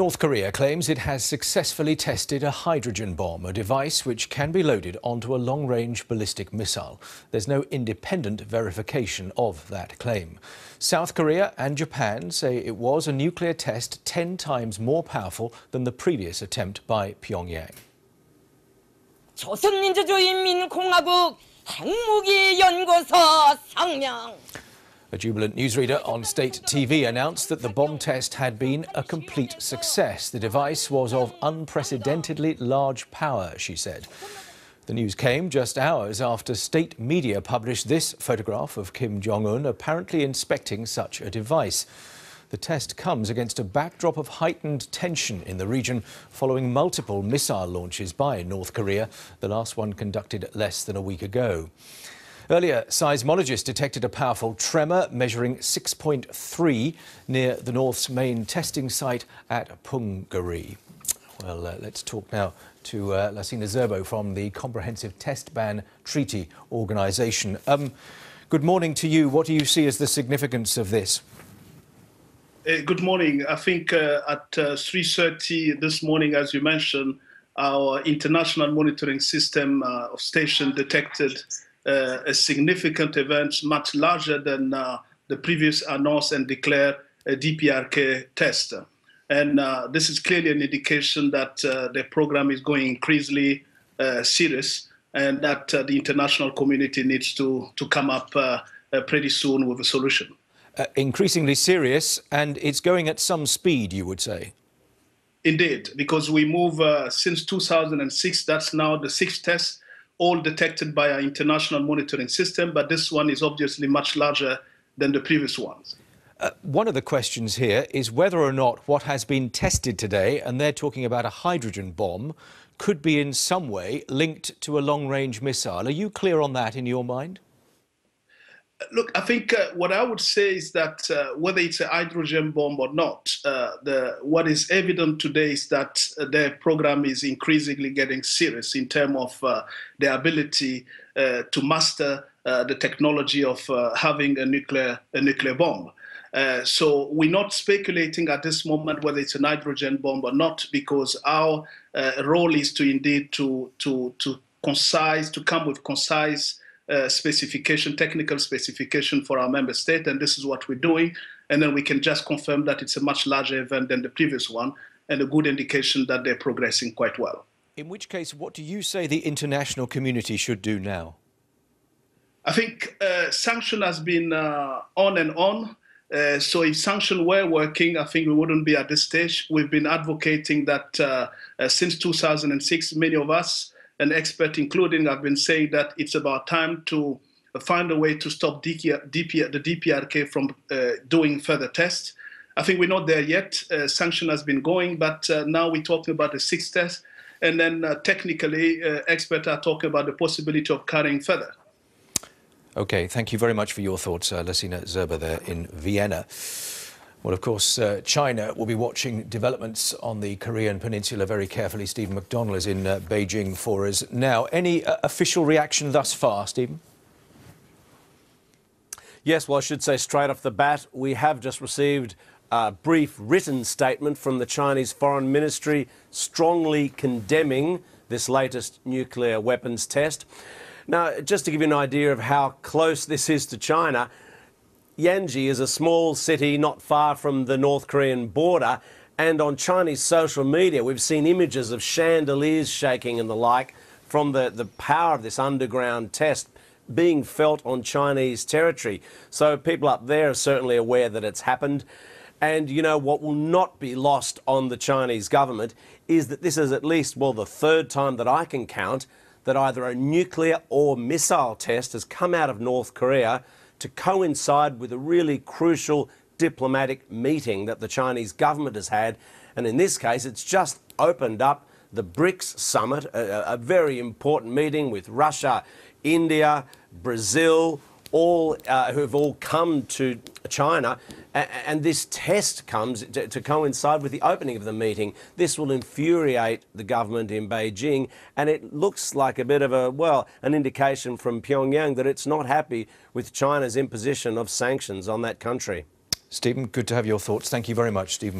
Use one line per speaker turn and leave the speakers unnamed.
North Korea claims it has successfully tested a hydrogen bomb, a device which can be loaded onto a long-range ballistic missile. There's no independent verification of that claim. South Korea and Japan say it was a nuclear test 10 times more powerful than the previous attempt by Pyongyang. 핵무기 연구소 상명 a jubilant newsreader on state TV announced that the bomb test had been a complete success. The device was of unprecedentedly large power, she said. The news came just hours after state media published this photograph of Kim Jong-un apparently inspecting such a device. The test comes against a backdrop of heightened tension in the region following multiple missile launches by North Korea, the last one conducted less than a week ago. Earlier, seismologists detected a powerful tremor measuring 6.3 near the North's main testing site at Punggiri. Well, uh, let's talk now to uh, Lasina Zerbo from the Comprehensive Test Ban Treaty Organization. Um, good morning to you. What do you see as the significance of this?
Uh, good morning. I think uh, at uh, 3.30 this morning, as you mentioned, our international monitoring system uh, of station detected uh, a significant event much larger than uh, the previous announced and declared DPRK test. And uh, this is clearly an indication that the program is going increasingly serious and that the international community needs to, to come up pretty soon
with a solution. Uh, increasingly serious, and it's going at some speed, you would say.
Indeed, because we move uh, since 2006,
that's now the sixth
test, all detected by our international monitoring system, but this one is obviously much larger than the previous ones.
Uh, one of the questions here is whether or not what has been tested today, and they're talking about a hydrogen bomb, could be in some way linked to a long range missile. Are you clear on that in your mind?
Look, I think uh, what I would say is that uh, whether it's a hydrogen bomb or not, uh, the, what is evident today is that uh, their program is increasingly getting serious in terms of uh, their ability uh, to master the technology of having a nuclear, a nuclear bomb. Uh, so we're not speculating at this moment whether it's a hydrogen bomb or not, because our uh, role is to indeed to to to concise to come with concise uh, specification, technical specification for our member state, and this is what we're doing. And then we can just confirm that it's a much larger event than the previous one, and a
good indication that they're progressing quite well. In which case, what do you say the international community should do now? I
think uh, sanction has been uh, on and on. Uh, so if sanction were working, I think we wouldn't be at this stage. We've been advocating that uh, uh, since 2006, many of us, and experts, including, have been saying that it's about time to find a way to stop the DPRK from uh, doing further tests. I think we're not there yet. Uh, sanction has been going, but uh, now we're talking about the sixth test. And then uh, technically, uh, experts are talking about the possibility of carrying further.
Okay, thank you very much for your thoughts, uh, Lassina Zerba there in Vienna. Well, of course, uh, China will be watching developments on the Korean peninsula very carefully. Stephen McDonnell is in uh, Beijing for us now. Any uh, official reaction thus far, Stephen?
Yes, well, I should say straight off the bat, we have just received a brief written statement from the Chinese Foreign Ministry strongly condemning this latest nuclear weapons test. Now, just to give you an idea of how close this is to China, Yanji is a small city not far from the North Korean border, and on Chinese social media, we've seen images of chandeliers shaking and the like from the, the power of this underground test being felt on Chinese territory. So people up there are certainly aware that it's happened. And you know what will not be lost on the Chinese government is that this is at least, well, the third time that I can count that either a nuclear or missile test has come out of North Korea to coincide with a really crucial diplomatic meeting that the Chinese government has had. And in this case, it's just opened up the BRICS summit, a, a very important meeting with Russia, India, Brazil, all uh, who have all come to China. And this test comes to, coincide with the opening of the meeting. This will infuriate the government in Beijing. And it looks like a bit of a, well, an indication from Pyongyang that it's not happy with China's imposition of sanctions on that country.
Stephen, good to have your thoughts. Thank you very much, Stephen.